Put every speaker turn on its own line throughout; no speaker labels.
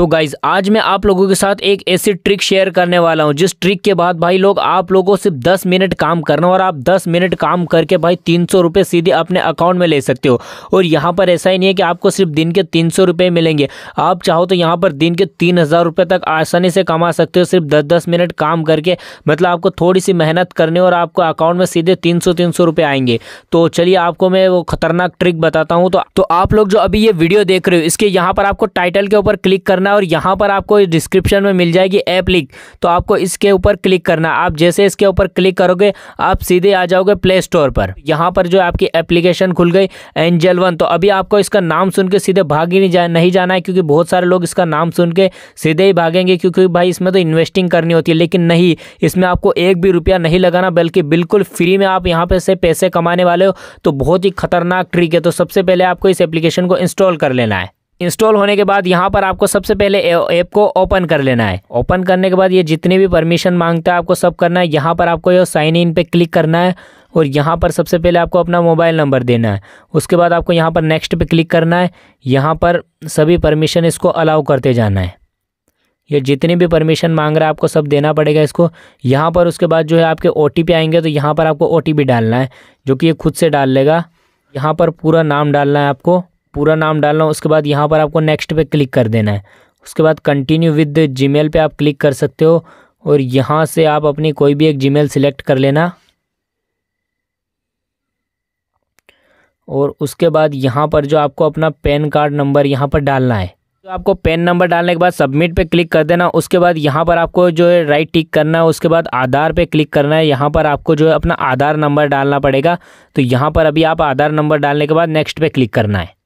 तो गाइज आज मैं आप लोगों के साथ एक ऐसी ट्रिक शेयर करने वाला हूँ जिस ट्रिक के बाद भाई लोग आप लोगों सिर्फ दस मिनट काम करना और आप दस मिनट काम करके भाई तीन सौ रुपये सीधे अपने अकाउंट में ले सकते हो और यहाँ पर ऐसा ही नहीं है कि आपको सिर्फ दिन के तीन सौ मिलेंगे आप चाहो तो यहाँ पर दिन के तीन हज़ार रुपये तक आसानी से कमा सकते हो सिर्फ दस दस मिनट काम करके मतलब आपको थोड़ी सी मेहनत करने और आपको अकाउंट में सीधे तीन सौ तीन सौ रुपए आएंगे तो चलिए आपको मैं वो खतरनाक ट्रिक बताता हूँ तो, तो आप लोग जो अभी ये वीडियो देख रहे हो इसके यहाँ पर आपको टाइटल के ऊपर क्लिक करना करना और यहाँ पर आपको डिस्क्रिप्शन में मिल जाएगी ऐप लिंक तो आपको इसके ऊपर क्लिक करना आप जैसे इसके ऊपर क्लिक करोगे आप सीधे आ जाओगे प्ले स्टोर पर यहाँ पर जो आपकी एप्लीकेशन खुल गई एंजल वन तो अभी आपको इसका नाम सुन के सीधे भाग ही नहीं जा नहीं जाना है क्योंकि बहुत सारे लोग इसका नाम सुन के सीधे ही भागेंगे क्योंकि भाई इसमें तो इन्वेस्टिंग करनी होती है लेकिन नहीं इसमें आपको एक भी रुपया नहीं लगाना बल्कि बिल्कुल फ्री में आप यहाँ पर से पैसे कमाने वाले हो तो बहुत ही खतरनाक ट्रिक है तो सबसे पहले आपको इस एप्लीकेशन को इंस्टॉल कर लेना है इंस्टॉल होने के बाद यहाँ पर आपको सबसे पहले ऐप को ओपन कर लेना है ओपन करने के बाद ये जितने भी परमिशन मांगता है आपको सब करना है यहाँ पर आपको ये साइन इन पे क्लिक करना है और यहाँ पर सबसे पहले आपको अपना मोबाइल नंबर देना है उसके बाद आपको यहाँ पर नेक्स्ट पे क्लिक करना है यहाँ पर सभी परमिशन इसको अलाउ करते जाना है ये जितनी भी परमिशन मांग रहा है आपको सब देना पड़ेगा इसको यहाँ पर उसके बाद जो है आपके ओ आएंगे तो यहाँ पर आपको ओ डालना है जो कि ये खुद से डाल लेगा यहाँ पर पूरा नाम डालना है आपको पूरा नाम डालना उसके बाद यहाँ पर आपको नेक्स्ट पे क्लिक कर देना है उसके बाद कंटिन्यू विद जीमेल पे आप क्लिक कर सकते हो और यहाँ से आप अपनी कोई भी एक जीमेल सिलेक्ट कर लेना और उसके बाद यहाँ पर जो आपको अपना पैन कार्ड नंबर यहाँ पर डालना है तो आपको पेन नंबर डालने के बाद सबमिट पे क्लिक कर देना उसके बाद यहाँ पर आपको जो है राइट टिक करना है उसके बाद आधार पे क्लिक करना है यहाँ पर आपको जो है अपना आधार नंबर डालना पड़ेगा तो यहाँ पर अभी आप आधार नंबर डालने के बाद नेक्स्ट पे क्लिक करना है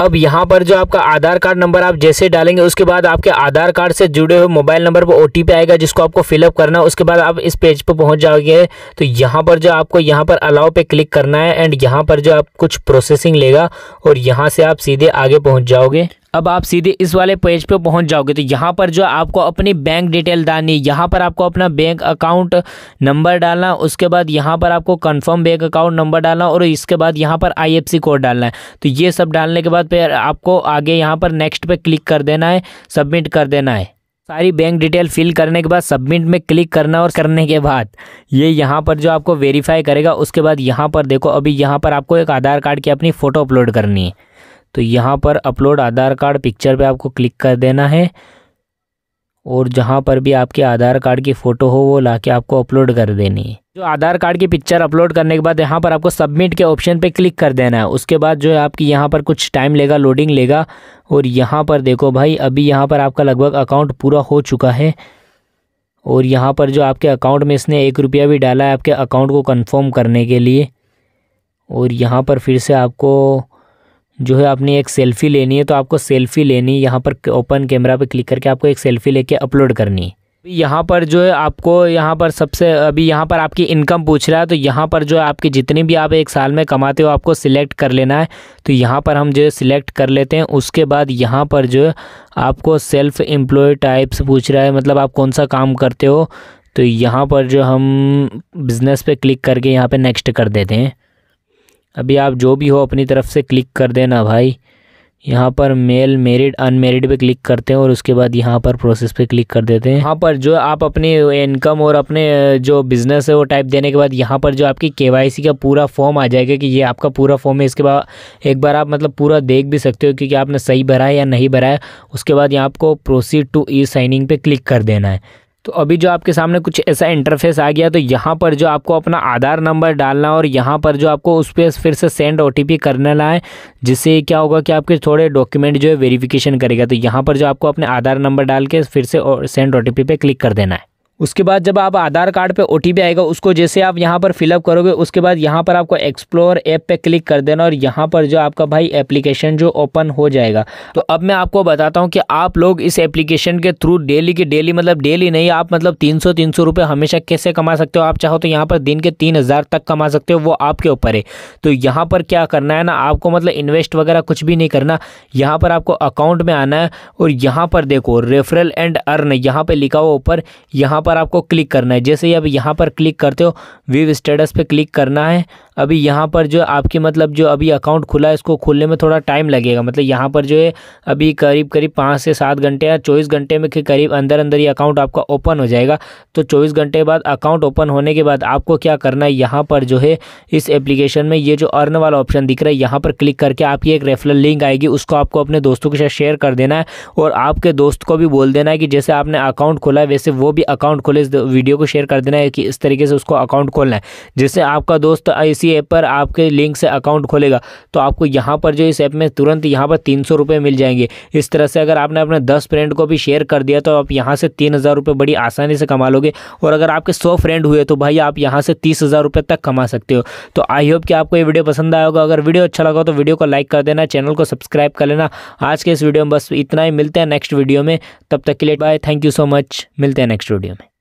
अब यहाँ पर जो आपका आधार कार्ड नंबर आप जैसे डालेंगे उसके बाद आपके आधार कार्ड से जुड़े हुए मोबाइल नंबर पर ओ आएगा जिसको आपको फिलअप करना है उसके बाद आप इस पेज पर पहुँच जाओगे तो यहाँ पर जो आपको यहाँ पर अलाव पे क्लिक करना है एंड यहाँ पर जो आप कुछ प्रोसेसिंग लेगा और यहाँ से आप सीधे आगे पहुँच जाओगे अब आप सीधे इस वाले पेज पे पहुंच जाओगे तो यहाँ पर जो आपको अपनी बैंक डिटेल डालनी है यहाँ पर आपको अपना बैंक अकाउंट नंबर डालना उसके बाद यहाँ पर आपको कंफर्म बैंक अकाउंट नंबर डालना और इसके बाद यहाँ पर आईएफसी कोड डालना है तो ये सब डालने के बाद फिर आपको आगे यहाँ पर नेक्स्ट पर क्लिक कर देना है सबमिट कर देना है सारी बैंक डिटेल फिल करने के बाद सबमिट में क्लिक करना और करने के बाद ये यहाँ पर जो आपको वेरीफाई करेगा उसके बाद यहाँ पर देखो अभी यहाँ पर आपको एक आधार कार्ड की अपनी फ़ोटो अपलोड करनी है तो यहाँ पर अपलोड आधार कार्ड पिक्चर पे आपको क्लिक कर देना है और जहाँ पर भी आपके आधार कार्ड की फ़ोटो हो वो ला के आपको अपलोड कर देनी है जो आधार कार्ड की पिक्चर अपलोड करने के बाद यहाँ पर आपको सबमिट के ऑप्शन पे क्लिक कर देना है उसके बाद जो है आपकी यहाँ पर कुछ टाइम लेगा लोडिंग लेगा और यहाँ पर देखो भाई अभी यहाँ पर आपका लगभग अकाउंट पूरा हो चुका है और यहाँ पर जो आपके अकाउंट में इसने एक रुपया भी डाला है आपके अकाउंट को कन्फर्म करने के लिए और यहाँ पर फिर से आपको जो है आपने एक सेल्फ़ी लेनी है तो आपको सेल्फ़ी लेनी यहाँ पर ओपन कैमरा पे क्लिक करके आपको एक सेल्फ़ी लेके अपलोड करनी है यहाँ पर जो है आपको यहाँ पर सबसे अभी यहाँ पर आपकी इनकम पूछ रहा है तो यहाँ पर जो है आपकी जितनी भी आप एक साल में कमाते हो आपको सिलेक्ट कर लेना है तो यहाँ पर हम जो है सिलेक्ट कर लेते हैं उसके बाद यहाँ पर जो है आपको सेल्फ़ एम्प्लॉय टाइप्स पूछ रहा है मतलब आप कौन सा काम करते हो तो यहाँ पर जो हम बिज़नेस पे क्लिक करके यहाँ पे नेक्स्ट कर देते हैं अभी आप जो भी हो अपनी तरफ से क्लिक कर देना भाई यहाँ पर मेल मेरिड अनमेरिड पे क्लिक करते हैं और उसके बाद यहाँ पर प्रोसेस पे क्लिक कर देते हैं यहाँ पर जो आप अपने इनकम और अपने जो बिज़नेस है वो टाइप देने के बाद यहाँ पर जो आपकी केवाईसी का पूरा फॉर्म आ जाएगा कि ये आपका पूरा फॉर्म है इसके बाद एक बार आप मतलब पूरा देख भी सकते हो क्योंकि आपने सही भरा है या नहीं भरा है उसके बाद यहाँ आपको प्रोसीड टू ई साइनिंग पर क्लिक कर देना है तो अभी जो आपके सामने कुछ ऐसा इंटरफेस आ गया तो यहाँ पर जो आपको अपना आधार नंबर डालना और यहाँ पर जो आपको उस पर फिर से सेंड ओ टी करना है जिससे क्या होगा कि आपके थोड़े डॉक्यूमेंट जो है वेरिफिकेशन करेगा तो यहाँ पर जो आपको अपने आधार नंबर डाल के फिर से सेंड ओ पे क्लिक कर देना है उसके बाद जब आप आधार कार्ड पे ओ आएगा उसको जैसे आप यहाँ पर फिलअप करोगे उसके बाद यहाँ पर आपको एक्सप्लोर ऐप पे क्लिक कर देना और यहाँ पर जो आपका भाई एप्लीकेशन जो ओपन हो जाएगा तो अब मैं आपको बताता हूँ कि आप लोग इस एप्लीकेशन के थ्रू डेली के डेली मतलब डेली नहीं आप मतलब तीन सौ तीन सौ रुपये हमेशा कैसे कमा सकते हो आप चाहो तो यहाँ पर दिन के तीन हज़ार तक कमा सकते हो वो आपके ऊपर है तो यहाँ पर क्या करना है ना आपको मतलब इन्वेस्ट वगैरह कुछ भी नहीं करना यहाँ पर आपको अकाउंट में आना है और यहाँ पर देखो रेफरल एंड अर्न यहाँ पर लिखा हुआ ऊपर यहाँ पर आपको क्लिक करना है जैसे ही आप यहाँ पर क्लिक करते हो व्यू स्टेटस पे क्लिक करना है अभी यहाँ पर जो आपके मतलब जो अभी अकाउंट खुला है इसको खुलने में थोड़ा टाइम लगेगा मतलब यहाँ पर जो है अभी करीब करीब पाँच से सात घंटे या चौबीस घंटे में के करीब अंदर अंदर ये अकाउंट आपका ओपन हो जाएगा तो चौबीस घंटे बाद अकाउंट ओपन होने के बाद आपको क्या करना है यहाँ पर जो है इस एप्लीकेशन में ये जो अर्न वाला ऑप्शन दिख रहा है यहाँ पर क्लिक करके आपकी एक रेफरल लिंक आएगी उसको आपको अपने दोस्तों के साथ शेयर कर देना है और आपके दोस्त को भी बोल देना है कि जैसे आपने अकाउंट खोला है वैसे वो भी अकाउंट खोले इस वीडियो को शेयर कर देना है कि इस तरीके से उसको अकाउंट खोलना है जैसे आपका दोस्त इसी इसी ऐप पर आपके लिंक से अकाउंट खोलेगा तो आपको यहाँ पर जो इस ऐप में तुरंत यहाँ पर तीन सौ मिल जाएंगे इस तरह से अगर आपने अपने दस फ्रेंड को भी शेयर कर दिया तो आप यहाँ से तीन हज़ार रुपये बड़ी आसानी से कमा लोगे और अगर आपके सौ फ्रेंड हुए तो भाई आप यहाँ से तीस हज़ार रुपये तक कमा सकते हो तो आई होप कि आपको ये वीडियो पसंद आया होगा अगर वीडियो अच्छा लगा तो वीडियो को लाइक कर देना चैनल को सब्सक्राइब कर लेना आज के इस वीडियो में बस इतना ही मिलते हैं नेक्स्ट वीडियो में तब तक के लिए bye thank you so much मिलते हैं नेक्स्ट वीडियो में